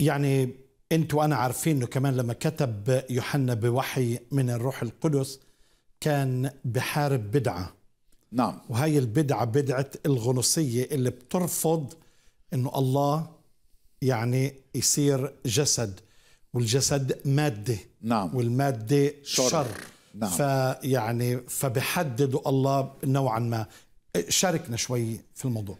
يعني انت وانا عارفين انه كمان لما كتب يوحنا بوحي من الروح القدس كان بحارب بدعه نعم وهي البدعه بدعه الغنوصيه اللي بترفض انه الله يعني يصير جسد والجسد ماده نعم والماده شر, شر. نعم. فيعني فبحددوا الله نوعا ما شاركنا شوي في الموضوع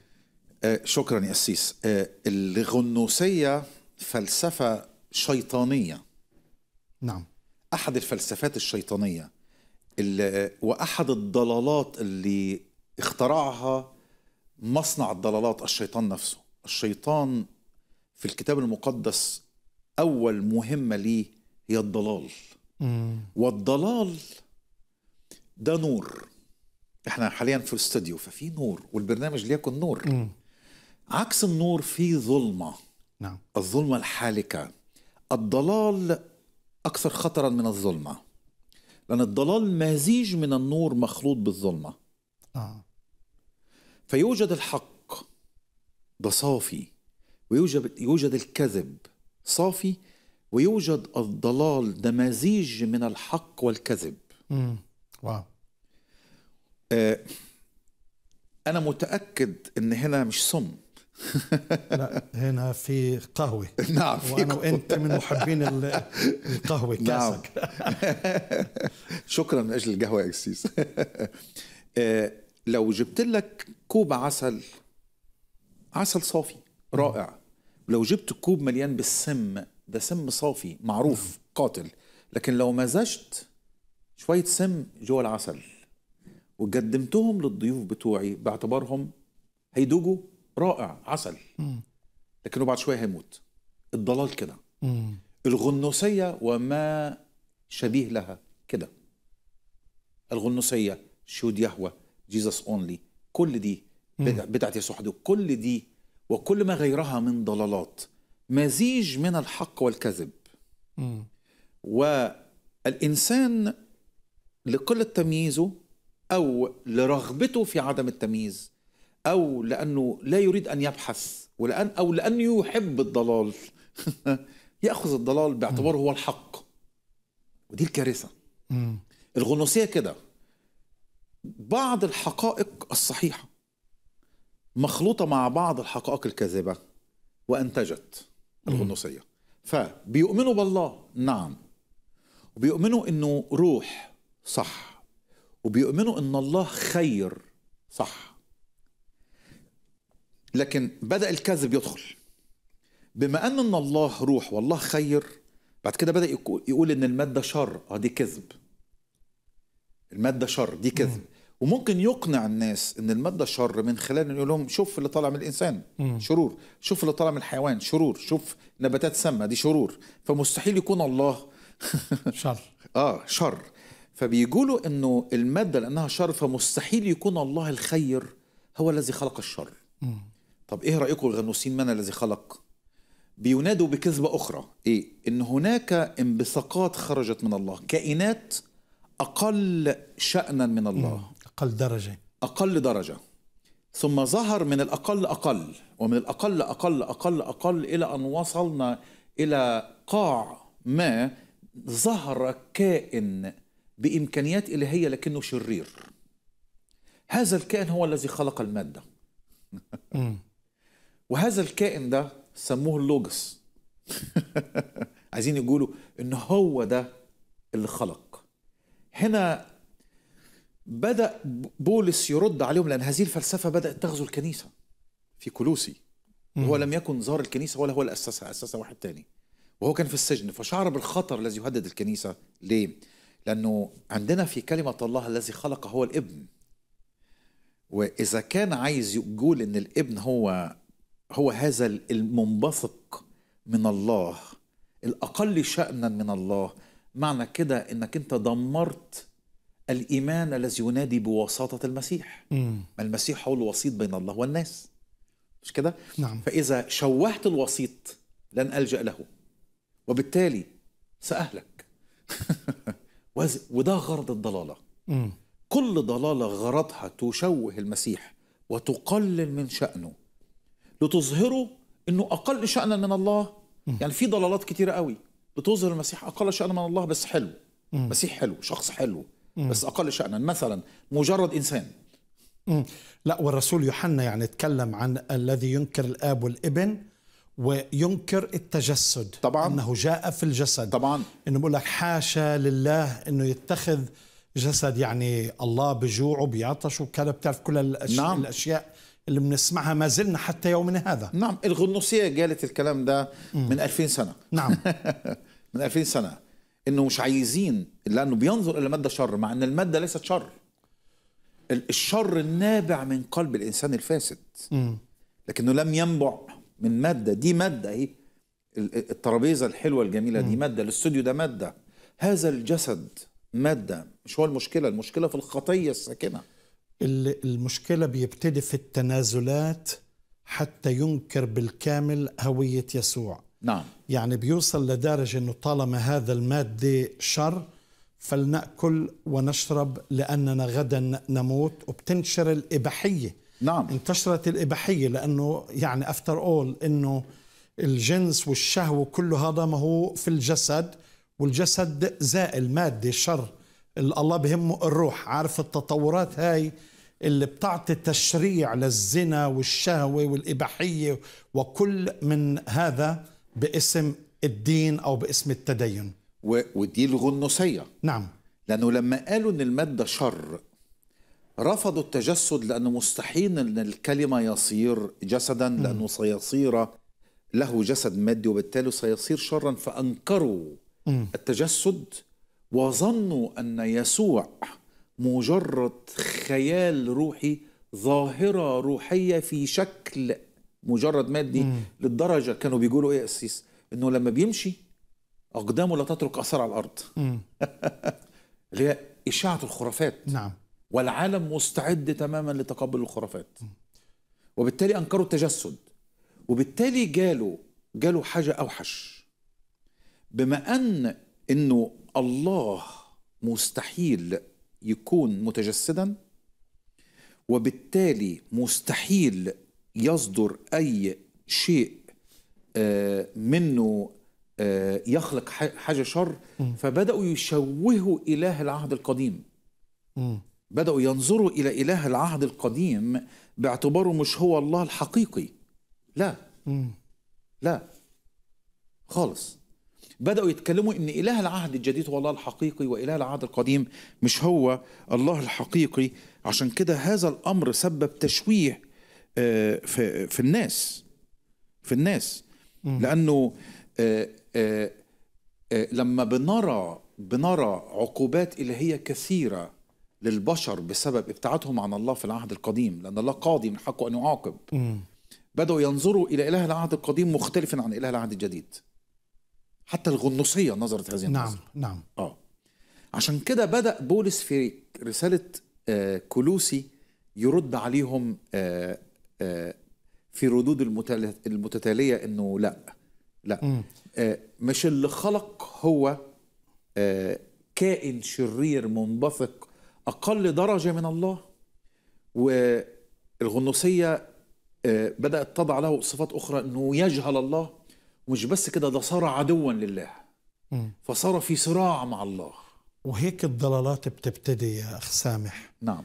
آه، شكرا يا قسيس آه، الغنوصية فلسفة شيطانية نعم أحد الفلسفات الشيطانية وأحد الضلالات اللي اخترعها مصنع الضلالات الشيطان نفسه الشيطان في الكتاب المقدس أول مهمة ليه هي الضلال مم. والضلال ده نور احنا حاليا في الاستوديو ففي نور والبرنامج ليكن نور مم. عكس النور في ظلمه نعم الظلمة الحالكة الضلال أكثر خطرا من الظلمة لأن الضلال مزيج من النور مخلوط بالظلمة آه. فيوجد الحق ده صافي ويوجد يوجد الكذب صافي ويوجد الضلال ده مزيج من الحق والكذب امم واو آه أنا متأكد إن هنا مش سم لا هنا في قهوة نعم في وأنا وأنت من محبين القهوة نعم. كاسك شكرا من أجل القهوة إكسيس آه، لو جبت لك كوب عسل عسل صافي رائع لو جبت كوب مليان بالسم ده سم صافي معروف قاتل لكن لو مزجت شوية سم جوه العسل وقدمتهم للضيوف بتوعي باعتبارهم هيدوجوا رائع عسل لكنه بعد شويه هيموت الضلال كده الغنوسيه وما شبيه لها كده الغنوسيه شود يهوى جيزس اونلي كل دي بتاعت يسوع كل دي وكل ما غيرها من ضلالات مزيج من الحق والكذب مم. والانسان لقله تمييزه او لرغبته في عدم التمييز أو لأنه لا يريد أن يبحث ولأن أو لأنه يحب الضلال يأخذ الضلال باعتباره هو الحق ودي الكارثة الغنوصية كده بعض الحقائق الصحيحة مخلوطة مع بعض الحقائق الكاذبة وأنتجت الغنوصية فبيؤمنوا بالله نعم وبيؤمنوا انه روح صح وبيؤمنوا ان الله خير صح لكن بدأ الكذب يدخل بما أن ان الله روح والله خير بعد كده بدأ يقول إن المادة شر اه دي كذب المادة شر دي كذب وممكن يقنع الناس ان الماده شر من خلال ان يقول لهم شوف اللي طالع من الانسان مم. شرور شوف اللي طالع من الحيوان شرور شوف نباتات سامه دي شرور فمستحيل يكون الله شر اه شر فبيقولوا انه الماده لانها شر فمستحيل يكون الله الخير هو الذي خلق الشر مم. طب ايه رأيكم الغنوصين من الذي خلق بينادوا بكذبة أخرى إيه؟ إن هناك انبثاقات خرجت من الله كائنات أقل شأنا من الله أقل درجة أقل درجة ثم ظهر من الأقل أقل ومن الأقل أقل أقل أقل إلى أن وصلنا إلى قاع ما ظهر كائن بإمكانيات إلهية لكنه شرير هذا الكائن هو الذي خلق المادة وهذا الكائن ده سموه اللوجس عايزين يقولوا ان هو ده اللي خلق هنا بدا بولس يرد عليهم لان هذه الفلسفه بدات تغزو الكنيسه في كلوسي وهو لم يكن زار الكنيسه ولا هو اللي اسسها اسسها واحد تاني وهو كان في السجن فشعر بالخطر الذي يهدد الكنيسه ليه لانه عندنا في كلمه الله الذي خلق هو الابن واذا كان عايز يقول ان الابن هو هو هذا المنبثق من الله الأقل شأنا من الله معنى كده أنك أنت دمرت الإيمان الذي ينادي بوساطة المسيح ما المسيح هو الوسيط بين الله والناس مش كده؟ نعم. فإذا شوهت الوسيط لن ألجأ له وبالتالي سأهلك وده غرض الضلالة مم. كل ضلالة غرضها تشوه المسيح وتقلل من شأنه لتظهره انه اقل شانا من الله يعني في ضلالات كتيره قوي بتظهر المسيح اقل شانا من الله بس حلو مسيح حلو شخص حلو بس اقل شانا مثلا مجرد انسان لا والرسول يوحنا يعني اتكلم عن الذي ينكر الاب والابن وينكر التجسد طبعا انه جاء في الجسد طبعا انه بقول لك حاشا لله انه يتخذ جسد يعني الله بجوعه بيعطش وكذا بتعرف كل الأشياء, نعم. الاشياء اللي بنسمعها ما زلنا حتى يومنا هذا نعم الغنوصية قالت الكلام ده من 2000 سنة نعم من 2000 سنة انه مش عايزين لانه بينظر الى المادة شر مع ان المادة ليست شر الشر النابع من قلب الانسان الفاسد مم. لكنه لم ينبع من مادة دي مادة اهي الترابيزة الحلوة الجميلة دي مادة الاستوديو ده مادة هذا الجسد مادة مش هو المشكلة المشكلة في الخطية الساكنة المشكلة بيبتدي في التنازلات حتى ينكر بالكامل هوية يسوع نعم يعني بيوصل لدرجة أنه طالما هذا المادة شر فلنأكل ونشرب لأننا غدا نموت وبتنشر الإباحية نعم انتشرت الإباحية لأنه يعني أفتر أول أنه الجنس والشهوة كل هذا ما هو في الجسد والجسد زائل مادة شر الله بهمه الروح عارف التطورات هاي اللي بتعطي تشريع للزنا والشهوة والإباحية وكل من هذا باسم الدين أو باسم التدين و... ودي الغنوصية نعم لأنه لما قالوا أن المادة شر رفضوا التجسد لأنه مستحيل أن الكلمة يصير جسدا لأنه سيصير له جسد مادي وبالتالي سيصير شرا فأنكروا التجسد وظنوا ان يسوع مجرد خيال روحي ظاهره روحيه في شكل مجرد مادي مم. للدرجه كانوا بيقولوا ايه يا قسيس انه لما بيمشي اقدامه لا تترك اثر على الارض اللي هي اشاعه الخرافات نعم والعالم مستعد تماما لتقبل الخرافات وبالتالي انكروا التجسد وبالتالي جاله جاله حاجه اوحش بما ان انه الله مستحيل يكون متجسدا وبالتالي مستحيل يصدر اي شيء آه، منه آه، يخلق حاجه شر فبداوا يشوهوا اله العهد القديم بداوا ينظروا الى اله العهد القديم باعتباره مش هو الله الحقيقي لا لا خالص بدأوا يتكلموا إن إله العهد الجديد هو الله الحقيقي وإله العهد القديم مش هو الله الحقيقي عشان كده هذا الأمر سبب تشويه آه، في في الناس في الناس لأنه آه، آه، لما بنرى بنرى عقوبات إلهية كثيرة للبشر بسبب ابتعادهم عن الله في العهد القديم لأن الله قاضي من حقه أن يعاقب بدأوا ينظروا إلى إله العهد القديم مختلفا عن إله العهد الجديد حتى الغنوصيه نظرت هذه نعم، النظره نعم نعم اه عشان كده بدا بولس في رساله آه كلوسي يرد عليهم آه آه في ردود المتتاليه انه لا لا آه، مش اللي خلق هو آه، كائن شرير منبثق اقل درجه من الله والغنوصيه آه، بدات تضع له صفات اخرى انه يجهل الله ومش بس كده ده صار عدوا لله م. فصار في صراع مع الله وهيك الضلالات بتبتدي يا أخ سامح نعم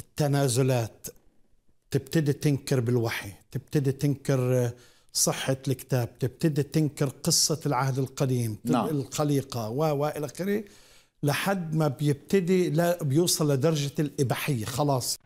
التنازلات تبتدي تنكر بالوحي تبتدي تنكر صحة الكتاب تبتدي تنكر قصة العهد القديم نعم. الخليقة و وإلى آخره لحد ما بيبتدي لا بيوصل لدرجة الإباحية خلاص